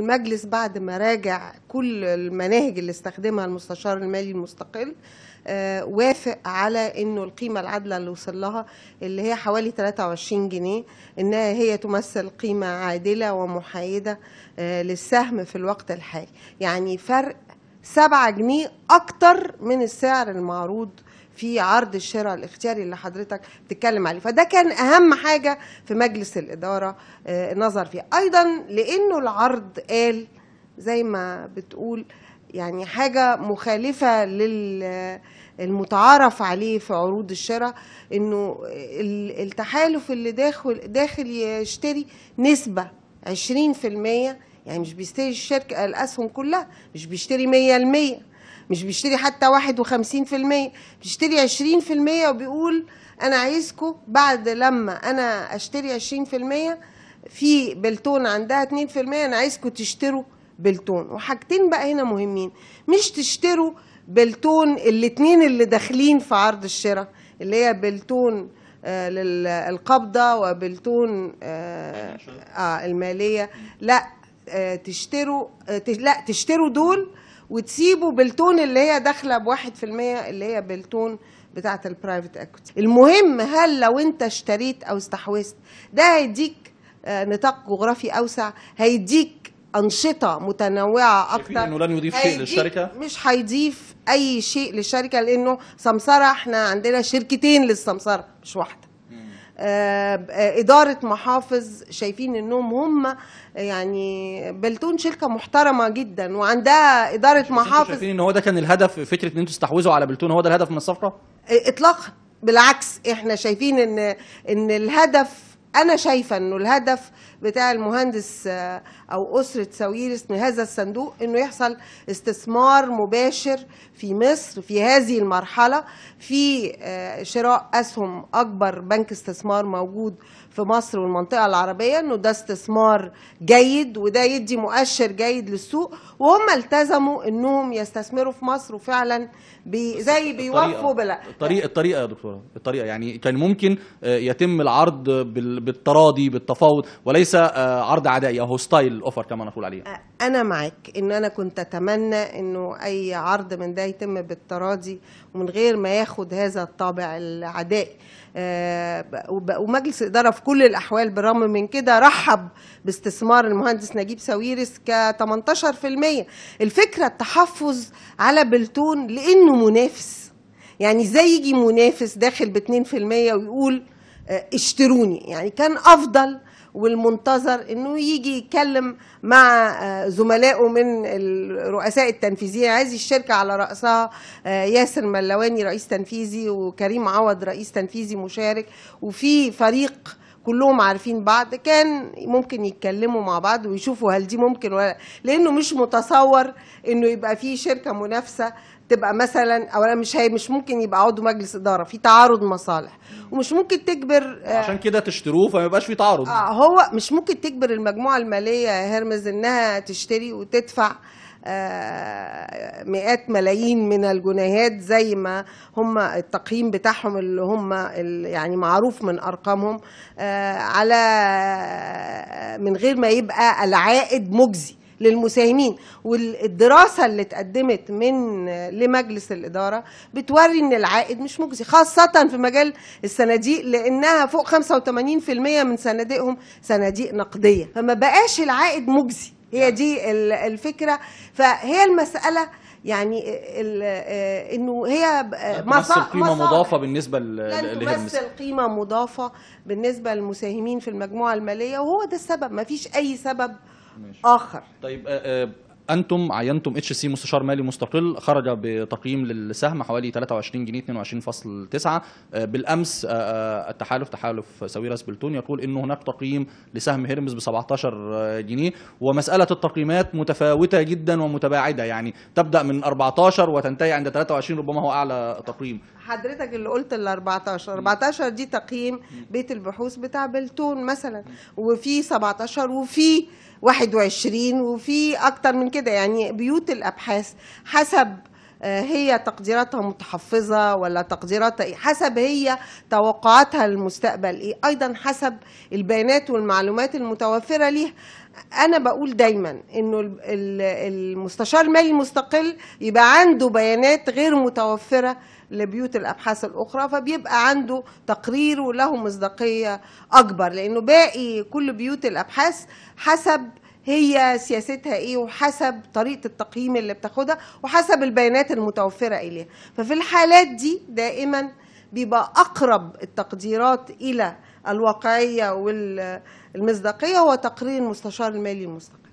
المجلس بعد ما راجع كل المناهج اللي استخدمها المستشار المالي المستقل آه، وافق على انه القيمه العادله اللي وصل لها اللي هي حوالي 23 جنيه انها هي تمثل قيمه عادله ومحايده آه، للسهم في الوقت الحالي يعني فرق 7 جنيه اكتر من السعر المعروض في عرض الشراء الاختياري اللي حضرتك بتتكلم عليه فده كان اهم حاجه في مجلس الاداره آه، نظر فيه ايضا لانه العرض قال زي ما بتقول يعني حاجه مخالفه للمتعارف آه، عليه في عروض الشراء انه التحالف اللي داخل داخل يشتري نسبه 20% يعني مش بيشتري الشركه الاسهم كلها مش بيشتري 100% مش بيشتري حتى 51% بيشتري 20% وبيقول انا عايزكم بعد لما انا اشتري 20% في بلتون عندها 2% انا عايزكم تشتروا بلتون وحاجتين بقى هنا مهمين مش تشتروا بلتون الاتنين اللي داخلين في عرض الشراء اللي هي بلتون آه، للقبضة وبلتون آه، آه، المالية لا تشتروا لا تشتروا دول وتسيبه بالتون اللي هي داخله بواحد في المية اللي هي بالتون بتاعه البرايفت اكوتي المهم هل لو انت اشتريت او استحوذت ده هيديك آه، نطاق جغرافي اوسع هيديك انشطه متنوعه اكتر انه لن يضيف شيء للشركه مش هيضيف اي شيء للشركه لانه سمسره احنا عندنا شركتين للسمسره مش واحده آه، اداره محافظ شايفين انهم هم يعني بلتون شركه محترمه جدا وعندها اداره محافظ شايفين ان هو ده كان الهدف فكره ان انتوا تستحوذوا على بلتون هو ده الهدف من الصفقه اطلاقا بالعكس احنا شايفين ان ان الهدف انا شايفه انه الهدف بتاع المهندس آه، او اسره ساويرس من هذا الصندوق انه يحصل استثمار مباشر في مصر في هذه المرحله في آه، شراء اسهم اكبر بنك استثمار موجود في مصر والمنطقه العربيه انه ده استثمار جيد وده يدي مؤشر جيد للسوق وهم التزموا انهم يستثمروا في مصر وفعلا بي زي بيوفوا بلا الطريقه الطريقه يا دكتوره الطريقه يعني كان ممكن آه، يتم العرض بال بالتراضي بالتفاوض وليس آه، عرض عدائي او هوستايل اوفر كما نقول عليه انا معك ان انا كنت اتمنى انه اي عرض من ده يتم بالتراضي ومن غير ما ياخد هذا الطابع العدائي آه، ومجلس الاداره في كل الاحوال بالرغم من كده رحب باستثمار المهندس نجيب ساويرس ك 18% الفكره التحفظ على بلتون لانه منافس يعني ازاي يجي منافس داخل ب 2% ويقول آه، اشتروني يعني كان افضل والمنتظر انه يجي يتكلم مع آه، زملائه من الرؤساء التنفيذيين هذه الشركه على راسها آه، ياسر ملواني رئيس تنفيذي وكريم عوض رئيس تنفيذي مشارك وفي فريق كلهم عارفين بعض كان ممكن يتكلموا مع بعض ويشوفوا هل دي ممكن ولا لانه مش متصور انه يبقى في شركه منافسه تبقى مثلا اولا مش هي مش ممكن يبقى عضو مجلس اداره في تعارض مصالح ومش ممكن تجبر آه، عشان كده تشتروه فما يبقاش في تعارض آه هو مش ممكن تجبر المجموعه الماليه هرمز انها تشتري وتدفع آه، مئات ملايين من الجنيهات زي ما هم التقييم بتاعهم اللي هم يعني معروف من ارقامهم آه، على من غير ما يبقى العائد مجزي للمساهمين والدراسة اللي اتقدمت من لمجلس الإدارة بتوري إن العائد مش مجزي خاصة في مجال الصناديق لأنها فوق 85% من صناديقهم صناديق نقدية فما بقاش العائد مجزي هي دي الفكرة فهي المسألة يعني آه، انه هي تمثل قيمه مضافه بالنسبه لن تمثل قيمه مضافه بالنسبه للمساهمين في المجموعه الماليه وهو ده السبب ما فيش اي سبب ماشي. اخر طيب آآ آه، آآ آه، انتم عينتم اتش سي مستشار مالي مستقل خرج بتقييم للسهم حوالي 23 جنيه 22.9 آه، بالامس التحالف تحالف سويرس بلتون يقول انه هناك تقييم لسهم هيرمز ب 17 جنيه ومساله التقييمات متفاوته جدا ومتباعده يعني تبدا من 14 وتنتهي عند 23 ربما هو اعلى تقييم حضرتك اللي قلت ال 14 14 دي تقييم بيت البحوث بتاع بلتون مثلا وفي 17 وفي 21 وفي اكتر من كده يعني بيوت الابحاث حسب آه، هي تقديراتها متحفظة ولا تقديراتها إيه حسب هي توقعاتها للمستقبل إيه أيضا حسب البيانات والمعلومات المتوفرة ليها أنا بقول دايما إنه المستشار المالي المستقل يبقى عنده بيانات غير متوفرة لبيوت الابحاث الاخرى فبيبقى عنده تقرير وله مصداقيه اكبر لانه باقي كل بيوت الابحاث حسب هي سياستها ايه وحسب طريقه التقييم اللي بتاخدها وحسب البيانات المتوفره اليها ففي الحالات دي دائما بيبقى اقرب التقديرات الى الواقعيه والمصداقيه هو تقرير المستشار المالي المستقل